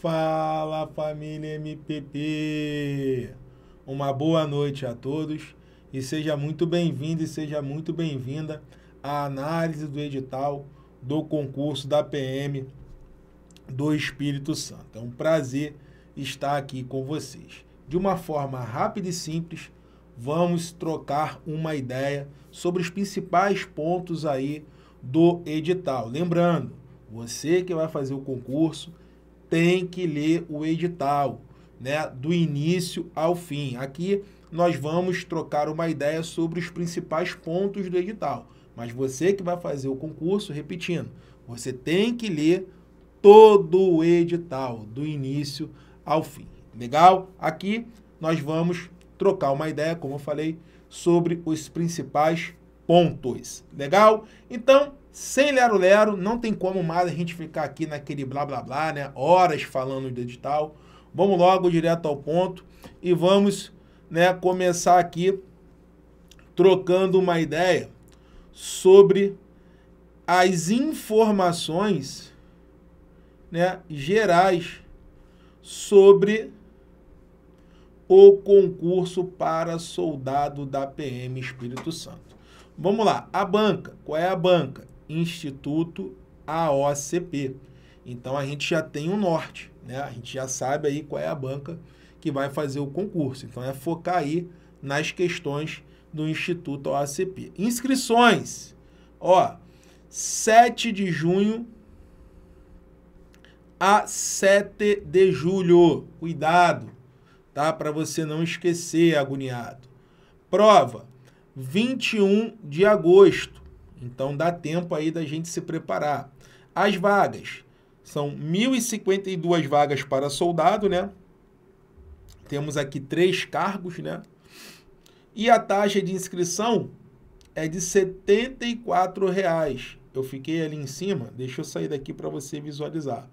Fala família MPP! Uma boa noite a todos e seja muito bem-vindo e seja muito bem-vinda à análise do edital do concurso da PM do Espírito Santo. É um prazer estar aqui com vocês. De uma forma rápida e simples, vamos trocar uma ideia sobre os principais pontos aí do edital. Lembrando, você que vai fazer o concurso, tem que ler o edital, né, do início ao fim. Aqui nós vamos trocar uma ideia sobre os principais pontos do edital, mas você que vai fazer o concurso, repetindo, você tem que ler todo o edital, do início ao fim. Legal? Aqui nós vamos trocar uma ideia, como eu falei, sobre os principais pontos. Legal? Então, sem Lero Lero, não tem como mais a gente ficar aqui naquele blá blá blá, né? Horas falando de tal Vamos logo direto ao ponto e vamos né, começar aqui trocando uma ideia sobre as informações né, gerais sobre o concurso para soldado da PM Espírito Santo. Vamos lá, a banca. Qual é a banca? Instituto AOCP. Então a gente já tem um norte, né? A gente já sabe aí qual é a banca que vai fazer o concurso. Então é focar aí nas questões do Instituto AOCP. Inscrições. Ó, 7 de junho a 7 de julho. Cuidado, tá? Para você não esquecer, agoniado. Prova 21 de agosto então dá tempo aí da gente se preparar. As vagas são 1.052 vagas para soldado, né? Temos aqui três cargos, né? E a taxa de inscrição é de R$ 74,00. Eu fiquei ali em cima, deixa eu sair daqui para você visualizar.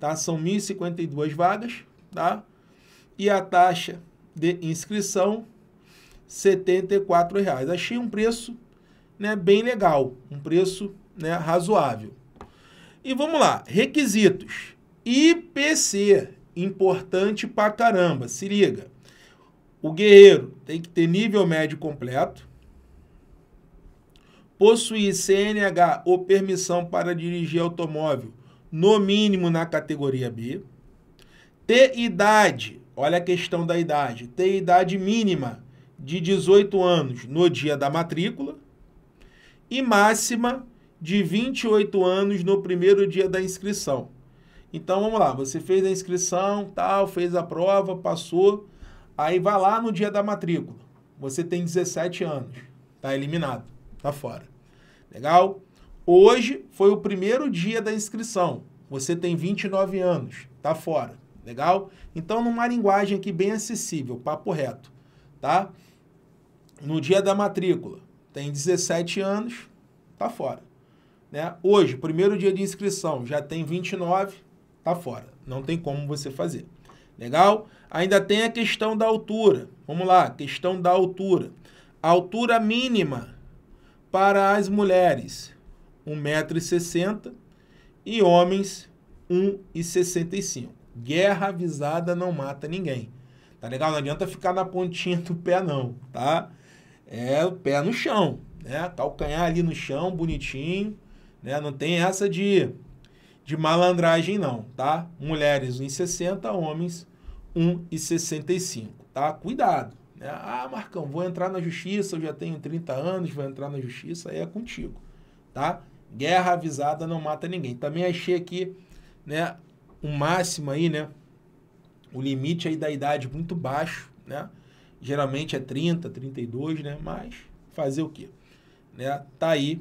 Tá? São 1.052 vagas, tá? E a taxa de inscrição, R$ 74,00. Achei um preço né, bem legal, um preço né, razoável. E vamos lá, requisitos. IPC, importante pra caramba, se liga. O guerreiro tem que ter nível médio completo, possuir CNH ou permissão para dirigir automóvel, no mínimo na categoria B, ter idade, olha a questão da idade, ter idade mínima de 18 anos no dia da matrícula, e máxima de 28 anos no primeiro dia da inscrição. Então vamos lá, você fez a inscrição, tal, fez a prova, passou, aí vai lá no dia da matrícula. Você tem 17 anos, tá eliminado, tá fora. Legal? Hoje foi o primeiro dia da inscrição. Você tem 29 anos, tá fora. Legal? Então numa linguagem aqui bem acessível, papo reto, tá? No dia da matrícula, tem 17 anos, tá fora. Né? Hoje, primeiro dia de inscrição, já tem 29, tá fora. Não tem como você fazer. Legal? Ainda tem a questão da altura. Vamos lá, questão da altura. altura mínima para as mulheres, 1,60m e homens, 1,65m. Guerra avisada não mata ninguém. Tá legal? Não adianta ficar na pontinha do pé não, tá? é o pé no chão, né? Calcanhar ali no chão, bonitinho, né? Não tem essa de, de malandragem não, tá? Mulheres 1,60, homens 1,65, tá? Cuidado, né? Ah, Marcão, vou entrar na justiça, eu já tenho 30 anos, vou entrar na justiça, aí é contigo, tá? Guerra avisada não mata ninguém. Também achei aqui, né, o máximo aí, né? O limite aí da idade muito baixo, né? Geralmente é 30, 32, né? Mas fazer o quê? Né? Tá aí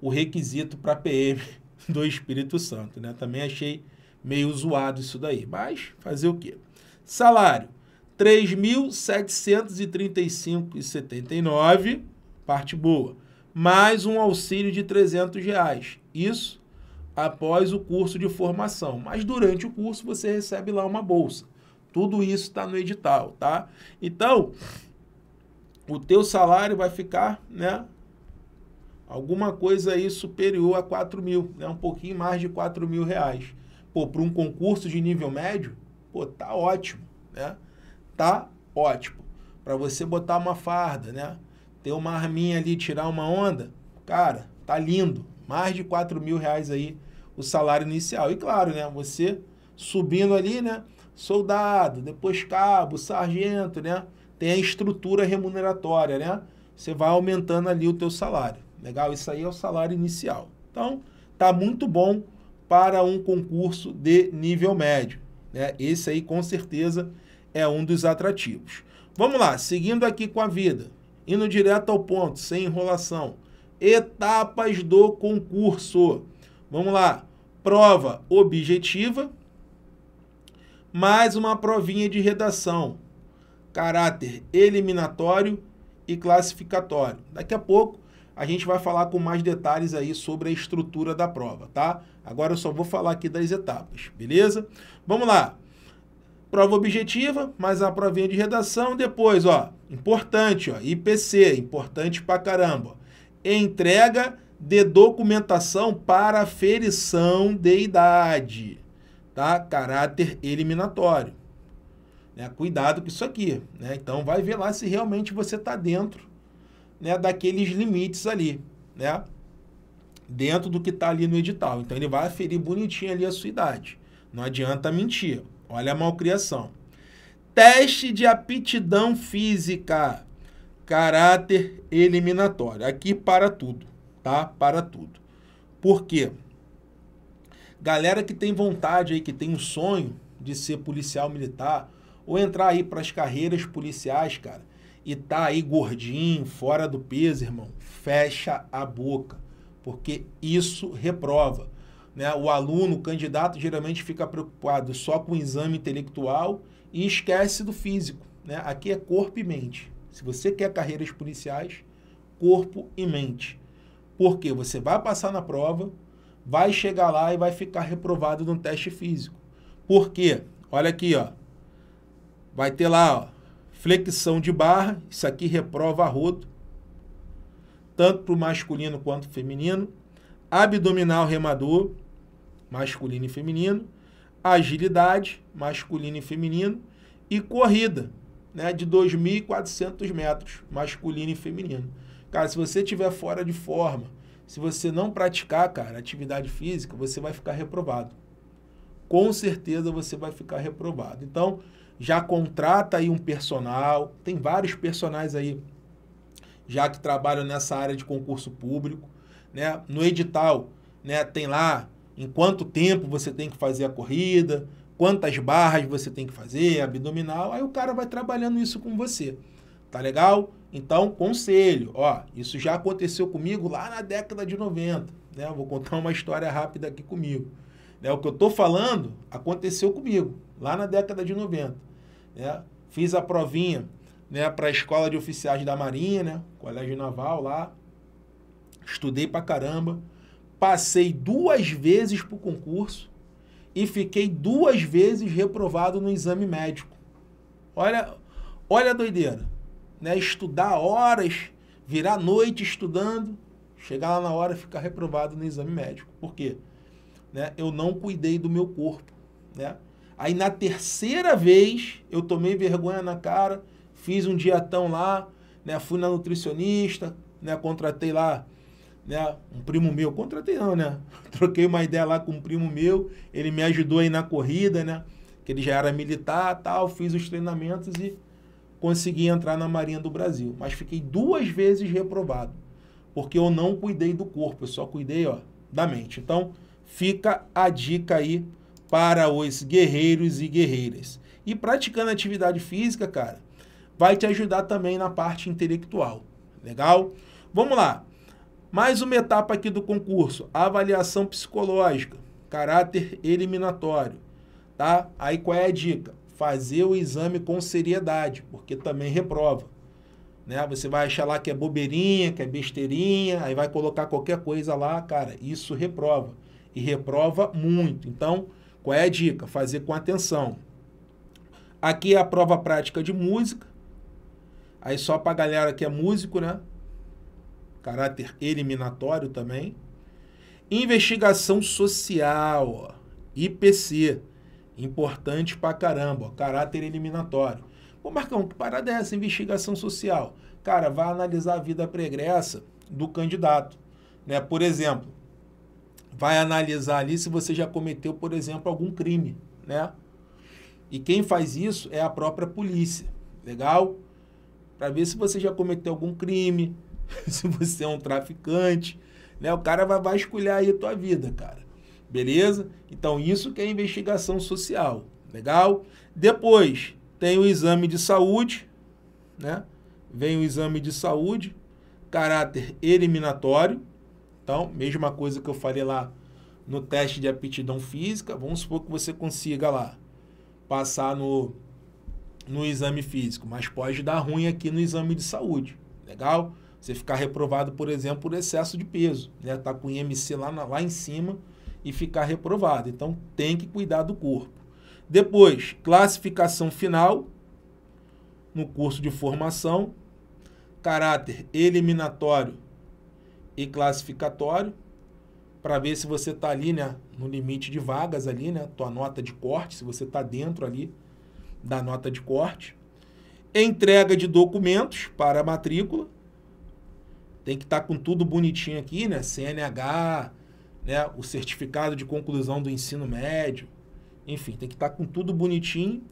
o requisito para PM do Espírito Santo, né? Também achei meio zoado isso daí, mas fazer o quê? Salário 3.735,79, parte boa, mais um auxílio de 300 reais. Isso após o curso de formação, mas durante o curso você recebe lá uma bolsa. Tudo isso está no edital, tá? Então, o teu salário vai ficar, né? Alguma coisa aí superior a 4 mil, né? Um pouquinho mais de 4 mil reais. Pô, para um concurso de nível médio, pô, tá ótimo, né? Tá ótimo. Para você botar uma farda, né? Ter uma arminha ali, tirar uma onda, cara, tá lindo. Mais de 4 mil reais aí o salário inicial. E claro, né? Você subindo ali, né? soldado, depois cabo, sargento, né? Tem a estrutura remuneratória, né? Você vai aumentando ali o teu salário. Legal? Isso aí é o salário inicial. Então, tá muito bom para um concurso de nível médio, né? Esse aí com certeza é um dos atrativos. Vamos lá, seguindo aqui com a vida, indo direto ao ponto, sem enrolação. Etapas do concurso. Vamos lá. Prova objetiva, mais uma provinha de redação. Caráter eliminatório e classificatório. Daqui a pouco a gente vai falar com mais detalhes aí sobre a estrutura da prova, tá? Agora eu só vou falar aqui das etapas, beleza? Vamos lá. Prova objetiva, mais a provinha de redação. Depois, ó, importante, ó, IPC, importante pra caramba. Entrega de documentação para aferição de idade tá? Caráter eliminatório. Né? Cuidado com isso aqui, né? Então vai ver lá se realmente você está dentro, né, daqueles limites ali, né? Dentro do que está ali no edital. Então ele vai aferir bonitinho ali a sua idade. Não adianta mentir. Olha a malcriação. Teste de aptidão física. Caráter eliminatório. Aqui para tudo, tá? Para tudo. Por quê? Galera que tem vontade aí, que tem um sonho de ser policial militar, ou entrar aí para as carreiras policiais, cara, e tá aí gordinho, fora do peso, irmão, fecha a boca, porque isso reprova. Né? O aluno, o candidato, geralmente fica preocupado só com o exame intelectual e esquece do físico. Né? Aqui é corpo e mente. Se você quer carreiras policiais, corpo e mente. Porque você vai passar na prova, vai chegar lá e vai ficar reprovado no teste físico. Por quê? Olha aqui, ó. Vai ter lá, ó, flexão de barra, isso aqui reprova a rodo, tanto para o masculino quanto feminino, abdominal remador, masculino e feminino, agilidade, masculino e feminino, e corrida, né, de 2.400 metros, masculino e feminino. Cara, se você tiver fora de forma, se você não praticar, cara, atividade física, você vai ficar reprovado. Com certeza você vai ficar reprovado. Então, já contrata aí um personal, tem vários personagens aí já que trabalham nessa área de concurso público, né? No edital, né, tem lá em quanto tempo você tem que fazer a corrida, quantas barras você tem que fazer, abdominal, aí o cara vai trabalhando isso com você. Tá legal? Então, conselho, ó, isso já aconteceu comigo lá na década de 90, né? Eu vou contar uma história rápida aqui comigo. Né? O que eu estou falando aconteceu comigo lá na década de 90, né? Fiz a provinha, né, para a Escola de Oficiais da Marinha, né? Colégio Naval lá. Estudei pra caramba. Passei duas vezes pro concurso e fiquei duas vezes reprovado no exame médico. Olha, olha a doideira né, estudar horas, virar noite estudando, chegar lá na hora e ficar reprovado no exame médico. Por quê? Né, eu não cuidei do meu corpo. Né? Aí na terceira vez eu tomei vergonha na cara, fiz um dietão lá, né, fui na nutricionista, né, contratei lá né, um primo meu, contratei não, né? Troquei uma ideia lá com um primo meu, ele me ajudou aí na corrida, né? Que ele já era militar, tal, fiz os treinamentos e consegui entrar na Marinha do Brasil, mas fiquei duas vezes reprovado, porque eu não cuidei do corpo, eu só cuidei ó, da mente. Então, fica a dica aí para os guerreiros e guerreiras. E praticando atividade física, cara, vai te ajudar também na parte intelectual. Legal? Vamos lá. Mais uma etapa aqui do concurso, avaliação psicológica, caráter eliminatório, tá? Aí qual é a dica? fazer o exame com seriedade, porque também reprova. Né? Você vai achar lá que é bobeirinha, que é besteirinha, aí vai colocar qualquer coisa lá, cara, isso reprova. E reprova muito. Então, qual é a dica? Fazer com atenção. Aqui é a prova prática de música. Aí só a galera que é músico, né? Caráter eliminatório também. Investigação social, IPC Importante pra caramba, caráter eliminatório. Pô, Marcão, que parada é essa investigação social? Cara, vai analisar a vida pregressa do candidato. Né? Por exemplo, vai analisar ali se você já cometeu, por exemplo, algum crime. Né? E quem faz isso é a própria polícia. Legal? Para ver se você já cometeu algum crime, se você é um traficante. Né? O cara vai vasculhar aí a tua vida, cara. Beleza? Então, isso que é investigação social. Legal? Depois, tem o exame de saúde, né? Vem o exame de saúde, caráter eliminatório. Então, mesma coisa que eu falei lá no teste de aptidão física. Vamos supor que você consiga lá passar no, no exame físico, mas pode dar ruim aqui no exame de saúde. Legal? Você ficar reprovado, por exemplo, por excesso de peso. Né? Tá com IMC lá, na, lá em cima e ficar reprovado. Então tem que cuidar do corpo. Depois, classificação final no curso de formação, caráter eliminatório e classificatório, para ver se você está ali, né, no limite de vagas ali, né, tua nota de corte, se você está dentro ali da nota de corte. Entrega de documentos para a matrícula. Tem que estar tá com tudo bonitinho aqui, né? CNH, né, o certificado de conclusão do ensino médio. Enfim, tem que estar tá com tudo bonitinho.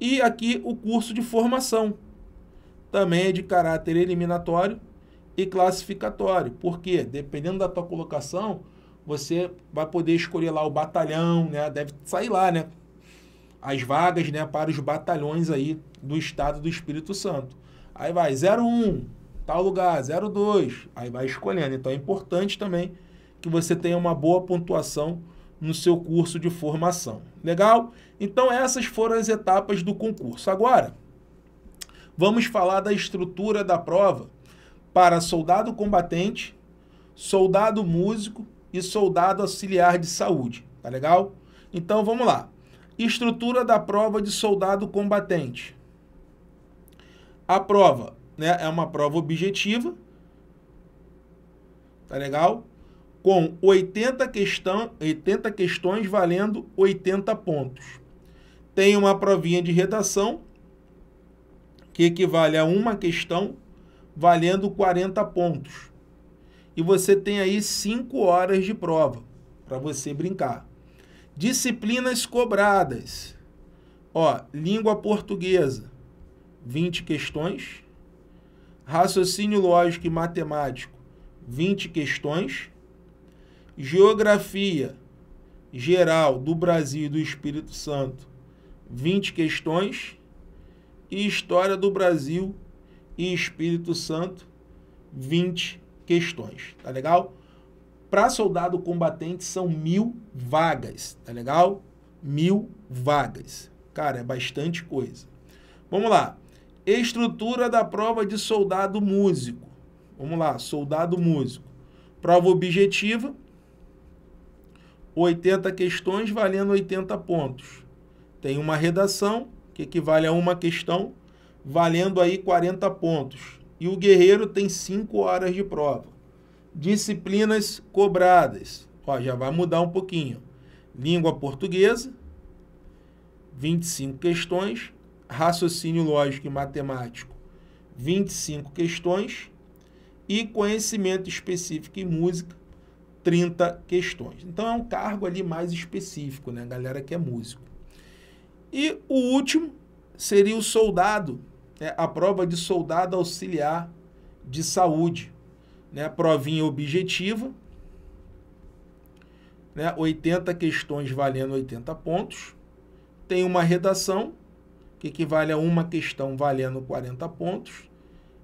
E aqui o curso de formação. Também é de caráter eliminatório e classificatório. Porque, dependendo da tua colocação, você vai poder escolher lá o batalhão, né? Deve sair lá, né? As vagas, né, para os batalhões aí do estado do Espírito Santo. Aí vai 01, tal lugar, 02, aí vai escolhendo. Então é importante também que você tenha uma boa pontuação no seu curso de formação. Legal? Então essas foram as etapas do concurso. Agora, vamos falar da estrutura da prova para soldado combatente, soldado músico e soldado auxiliar de saúde, tá legal? Então vamos lá. Estrutura da prova de soldado combatente. A prova, né, é uma prova objetiva. Tá legal? com 80, questão, 80 questões valendo 80 pontos. Tem uma provinha de redação que equivale a uma questão valendo 40 pontos. E você tem aí 5 horas de prova para você brincar. Disciplinas cobradas. Ó, língua portuguesa, 20 questões. Raciocínio lógico e matemático, 20 questões Geografia geral do Brasil e do Espírito Santo, 20 questões. E História do Brasil e Espírito Santo, 20 questões. Tá legal? Para soldado combatente são mil vagas. Tá legal? Mil vagas. Cara, é bastante coisa. Vamos lá. Estrutura da prova de soldado músico. Vamos lá, soldado músico. Prova objetiva, 80 questões valendo 80 pontos. Tem uma redação, que equivale a uma questão, valendo aí 40 pontos. E o guerreiro tem 5 horas de prova. Disciplinas cobradas. Ó, já vai mudar um pouquinho. Língua portuguesa, 25 questões. Raciocínio lógico e matemático, 25 questões. E conhecimento específico em música, 30 questões. Então é um cargo ali mais específico, né? A galera que é músico. E o último seria o soldado, né? a prova de soldado auxiliar de saúde. Né? provinha objetiva, né? 80 questões valendo 80 pontos. Tem uma redação, que equivale a uma questão valendo 40 pontos.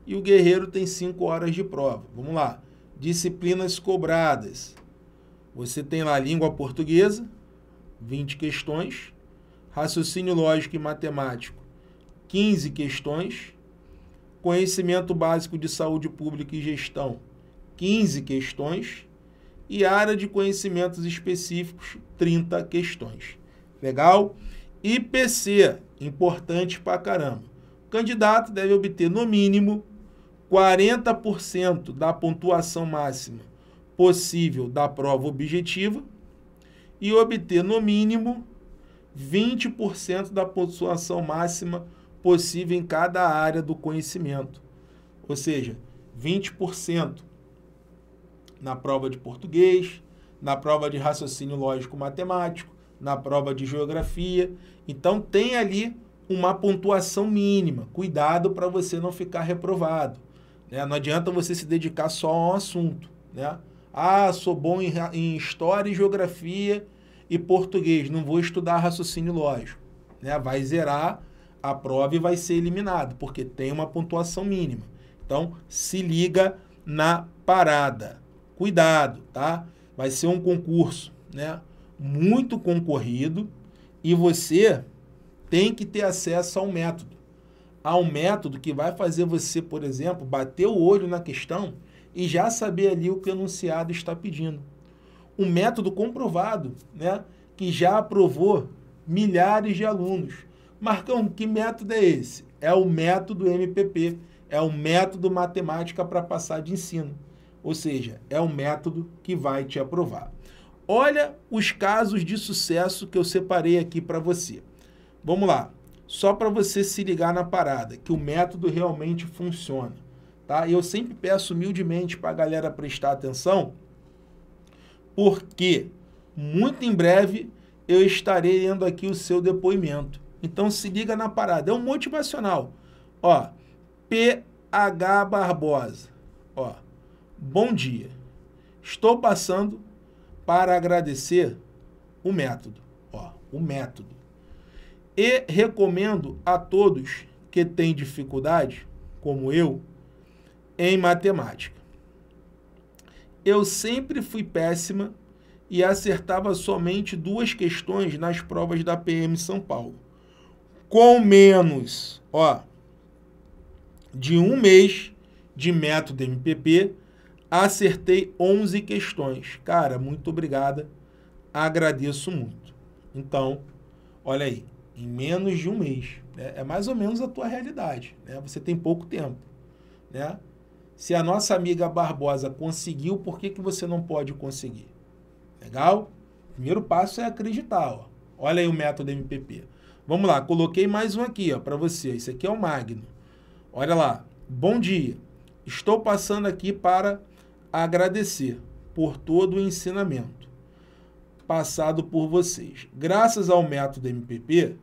E o guerreiro tem 5 horas de prova. Vamos lá disciplinas cobradas. Você tem lá língua portuguesa, 20 questões, raciocínio lógico e matemático, 15 questões, conhecimento básico de saúde pública e gestão, 15 questões, e área de conhecimentos específicos, 30 questões. Legal? IPC, importante pra caramba. O candidato deve obter, no mínimo, 40% da pontuação máxima possível da prova objetiva e obter, no mínimo, 20% da pontuação máxima possível em cada área do conhecimento. Ou seja, 20% na prova de português, na prova de raciocínio lógico-matemático, na prova de geografia. Então, tem ali uma pontuação mínima. Cuidado para você não ficar reprovado. Né? Não adianta você se dedicar só a um assunto. Né? Ah, sou bom em, em história e geografia e português, não vou estudar raciocínio lógico. Né? Vai zerar a prova e vai ser eliminado, porque tem uma pontuação mínima. Então, se liga na parada. Cuidado, tá? Vai ser um concurso né? muito concorrido e você tem que ter acesso ao método a um método que vai fazer você, por exemplo, bater o olho na questão e já saber ali o que o enunciado está pedindo. Um método comprovado, né, que já aprovou milhares de alunos. Marcão, que método é esse? É o método MPP, é o método matemática para passar de ensino. Ou seja, é o método que vai te aprovar. Olha os casos de sucesso que eu separei aqui para você. Vamos lá só para você se ligar na parada, que o método realmente funciona, tá? eu sempre peço humildemente para a galera prestar atenção, porque muito em breve eu estarei lendo aqui o seu depoimento. Então se liga na parada, é um motivacional. Ó, PH Barbosa. Ó, bom dia. Estou passando para agradecer o método, ó, o método e recomendo a todos que têm dificuldade, como eu, em matemática. Eu sempre fui péssima e acertava somente duas questões nas provas da PM São Paulo. Com menos, ó, de um mês de método MPP, acertei 11 questões. Cara, muito obrigada, agradeço muito. Então, olha aí, em menos de um mês. Né? É mais ou menos a tua realidade. Né? Você tem pouco tempo. Né? Se a nossa amiga Barbosa conseguiu, por que, que você não pode conseguir? Legal? Primeiro passo é acreditar. Ó. Olha aí o método MPP. Vamos lá, coloquei mais um aqui para você. esse aqui é o Magno. Olha lá. Bom dia. Estou passando aqui para agradecer por todo o ensinamento passado por vocês. Graças ao método MPP,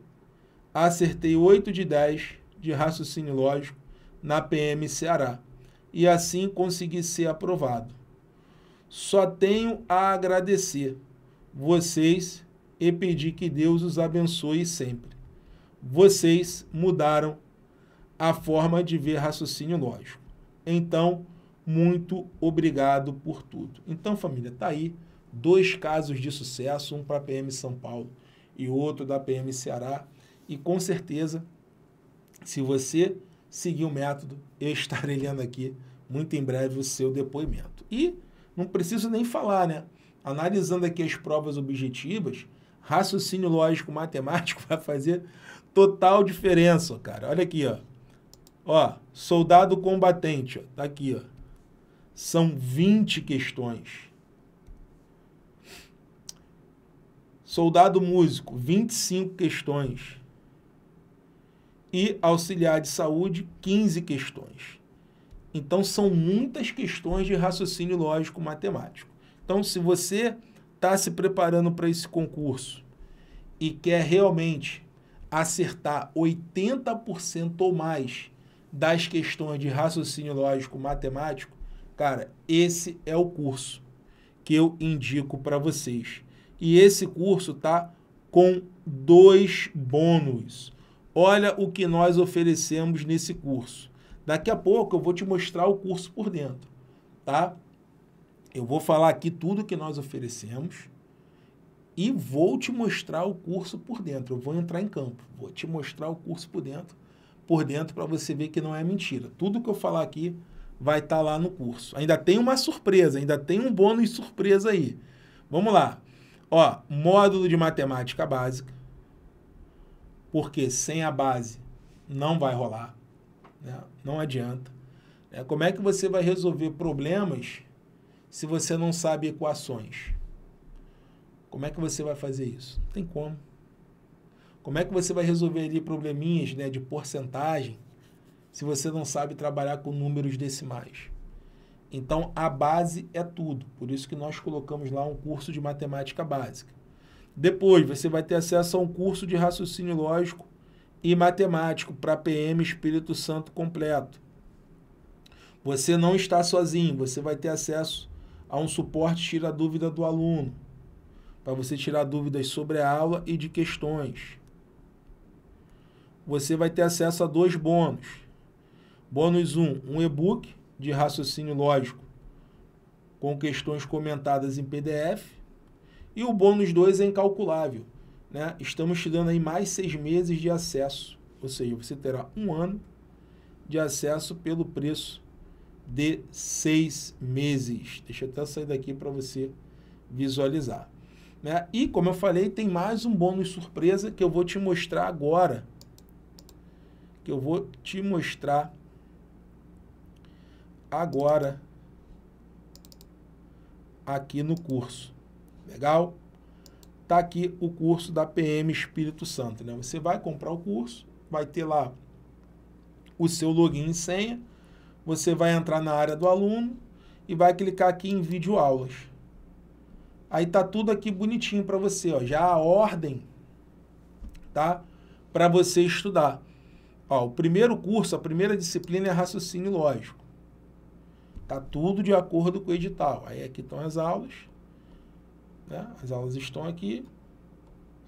acertei 8 de 10 de raciocínio lógico na PM Ceará e assim consegui ser aprovado. Só tenho a agradecer vocês e pedir que Deus os abençoe sempre. Vocês mudaram a forma de ver raciocínio lógico. Então, muito obrigado por tudo. Então, família, tá aí dois casos de sucesso, um para a PM São Paulo e outro da PM Ceará. E com certeza, se você seguir o método, eu estarei lendo aqui muito em breve o seu depoimento. E não preciso nem falar, né? Analisando aqui as provas objetivas, raciocínio lógico matemático vai fazer total diferença, cara. Olha aqui, ó. Ó, soldado combatente, ó, tá aqui, ó. São 20 questões. Soldado músico, 25 questões e auxiliar de saúde, 15 questões. Então, são muitas questões de raciocínio lógico-matemático. Então, se você está se preparando para esse concurso e quer realmente acertar 80% ou mais das questões de raciocínio lógico-matemático, cara, esse é o curso que eu indico para vocês. E esse curso tá com dois bônus. Olha o que nós oferecemos nesse curso. Daqui a pouco eu vou te mostrar o curso por dentro, tá? Eu vou falar aqui tudo que nós oferecemos e vou te mostrar o curso por dentro. Eu vou entrar em campo, vou te mostrar o curso por dentro, por dentro para você ver que não é mentira. Tudo que eu falar aqui vai estar tá lá no curso. Ainda tem uma surpresa, ainda tem um bônus surpresa aí. Vamos lá. Ó, módulo de matemática básica, porque sem a base não vai rolar, né? não adianta. É, como é que você vai resolver problemas se você não sabe equações? Como é que você vai fazer isso? Não tem como. Como é que você vai resolver ali probleminhas né, de porcentagem se você não sabe trabalhar com números decimais? Então, a base é tudo. Por isso que nós colocamos lá um curso de matemática básica. Depois, você vai ter acesso a um curso de raciocínio lógico e matemático para PM Espírito Santo completo. Você não está sozinho, você vai ter acesso a um suporte tira dúvida do aluno, para você tirar dúvidas sobre a aula e de questões. Você vai ter acesso a dois bônus. Bônus 1, um, um e-book de raciocínio lógico com questões comentadas em PDF e o bônus 2 é incalculável. Né? Estamos te dando aí mais seis meses de acesso. Ou seja, você terá um ano de acesso pelo preço de seis meses. Deixa eu até sair daqui para você visualizar. Né? E, como eu falei, tem mais um bônus surpresa que eu vou te mostrar agora. Que eu vou te mostrar agora aqui no curso. Legal? Tá aqui o curso da PM Espírito Santo, né? Você vai comprar o curso, vai ter lá o seu login e senha, você vai entrar na área do aluno e vai clicar aqui em vídeo aulas. Aí tá tudo aqui bonitinho para você, ó, já a ordem, tá? Para você estudar. Ó, o primeiro curso, a primeira disciplina é raciocínio lógico. Tá tudo de acordo com o edital. Aí aqui estão as aulas. Né? As aulas estão aqui.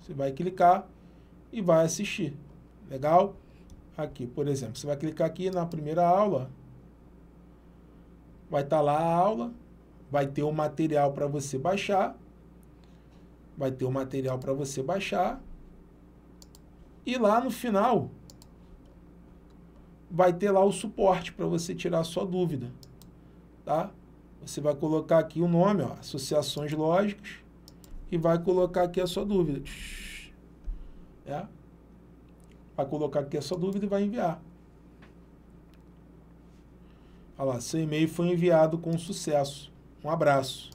Você vai clicar e vai assistir. Legal? Aqui, por exemplo, você vai clicar aqui na primeira aula. Vai estar tá lá a aula. Vai ter o um material para você baixar. Vai ter o um material para você baixar. E lá no final, vai ter lá o suporte para você tirar sua dúvida. Tá? Você vai colocar aqui o nome, ó, associações lógicas e vai colocar aqui a sua dúvida. É? Vai colocar aqui a sua dúvida e vai enviar. Olha lá, seu e-mail foi enviado com sucesso. Um abraço.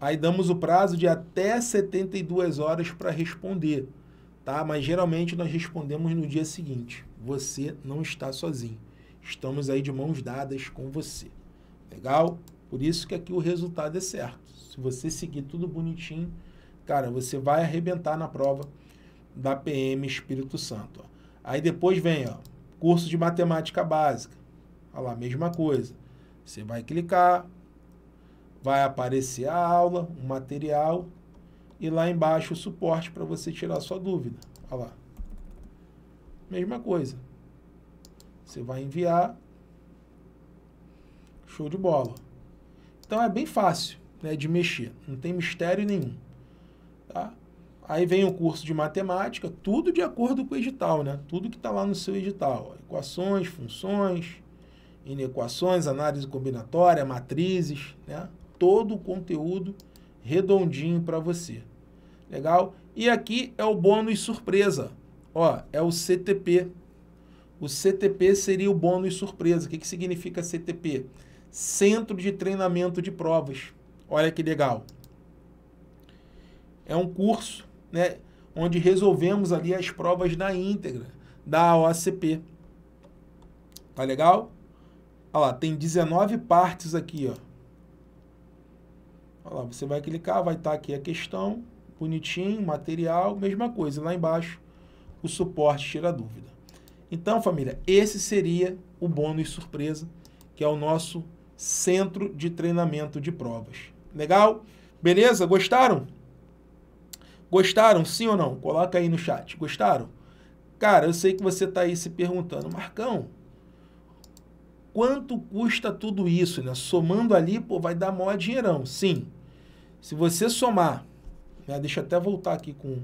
Aí damos o prazo de até 72 horas para responder, tá? Mas geralmente nós respondemos no dia seguinte. Você não está sozinho. Estamos aí de mãos dadas com você. Legal? Por isso que aqui o resultado é certo. Se você seguir tudo bonitinho, cara, você vai arrebentar na prova da PM Espírito Santo. Ó. Aí depois vem, ó, curso de matemática básica. Olha lá, mesma coisa. Você vai clicar, vai aparecer a aula, o material e lá embaixo o suporte para você tirar sua dúvida. Olha lá. Mesma coisa. Você vai enviar. Show de bola. Então é bem fácil né, de mexer. Não tem mistério nenhum. Tá? Aí vem o curso de matemática, tudo de acordo com o edital, né? Tudo que está lá no seu edital. Equações, funções, inequações, análise combinatória, matrizes, né? Todo o conteúdo redondinho para você. Legal? E aqui é o bônus surpresa. Ó, é o CTP. O CTP seria o bônus surpresa. O que, que significa CTP? Centro de Treinamento de Provas. Olha que legal. É um curso, né, onde resolvemos ali as provas na íntegra da OACP. Tá legal? Olha lá, tem 19 partes aqui, ó. Olha lá, você vai clicar, vai estar tá aqui a questão, bonitinho, material, mesma coisa. Lá embaixo, o suporte tira dúvida. Então, família, esse seria o bônus surpresa, que é o nosso centro de treinamento de provas. Legal? Beleza? Gostaram? Gostaram, sim ou não? Coloca aí no chat. Gostaram? Cara, eu sei que você está aí se perguntando, Marcão, quanto custa tudo isso? Né? Somando ali, pô, vai dar maior dinheirão. Sim. Se você somar, né? deixa eu até voltar aqui com,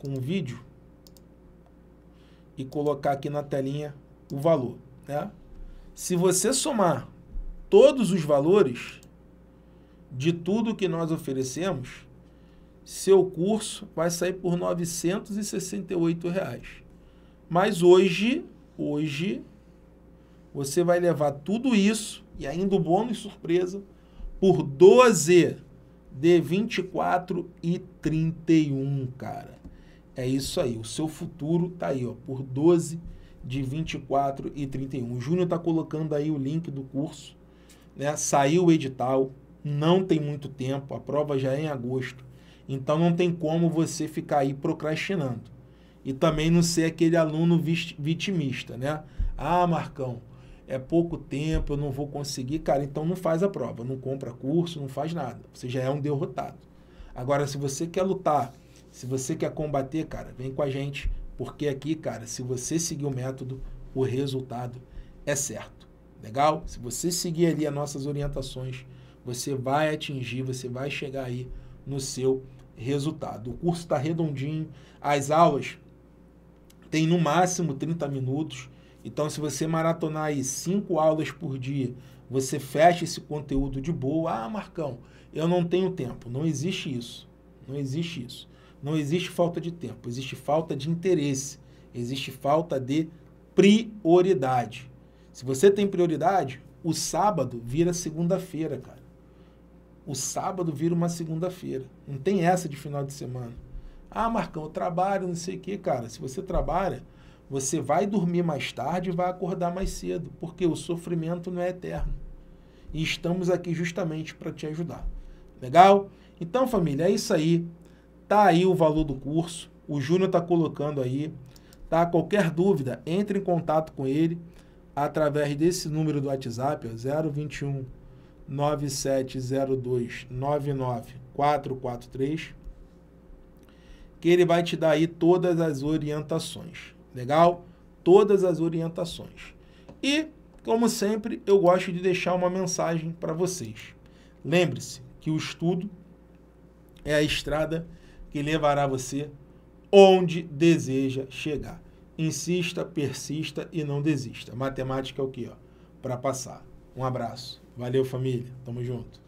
com o vídeo e colocar aqui na telinha o valor. Né? Se você somar todos os valores, de tudo que nós oferecemos, seu curso vai sair por R$ 968. Reais. Mas hoje, hoje, você vai levar tudo isso e ainda o bônus surpresa por 12 de 24 e 31, cara. É isso aí, o seu futuro tá aí, ó, por 12 de 24 e 31. O Júnior tá colocando aí o link do curso, né? Saiu o edital, não tem muito tempo, a prova já é em agosto. Então não tem como você ficar aí procrastinando. E também não ser aquele aluno vitimista, né? Ah, Marcão, é pouco tempo, eu não vou conseguir. Cara, então não faz a prova, não compra curso, não faz nada. Você já é um derrotado. Agora, se você quer lutar, se você quer combater, cara, vem com a gente. Porque aqui, cara, se você seguir o método, o resultado é certo. Legal? Se você seguir ali as nossas orientações, você vai atingir, você vai chegar aí no seu resultado. O curso está redondinho, as aulas têm no máximo 30 minutos. Então, se você maratonar aí 5 aulas por dia, você fecha esse conteúdo de boa. Ah, Marcão, eu não tenho tempo. Não existe isso. Não existe isso. Não existe falta de tempo. Existe falta de interesse. Existe falta de prioridade. Se você tem prioridade, o sábado vira segunda-feira, cara o sábado vira uma segunda-feira. Não tem essa de final de semana. Ah, Marcão, eu trabalho, não sei o quê, cara. Se você trabalha, você vai dormir mais tarde e vai acordar mais cedo, porque o sofrimento não é eterno. E estamos aqui justamente para te ajudar. Legal? Então, família, é isso aí. Tá aí o valor do curso. O Júnior tá colocando aí. Tá? Qualquer dúvida, entre em contato com ele através desse número do WhatsApp, ó, 021 9702 que ele vai te dar aí todas as orientações. Legal? Todas as orientações. E, como sempre, eu gosto de deixar uma mensagem para vocês. Lembre-se que o estudo é a estrada que levará você onde deseja chegar. Insista, persista e não desista. Matemática é o que? Para passar. Um abraço. Valeu, família. Tamo junto.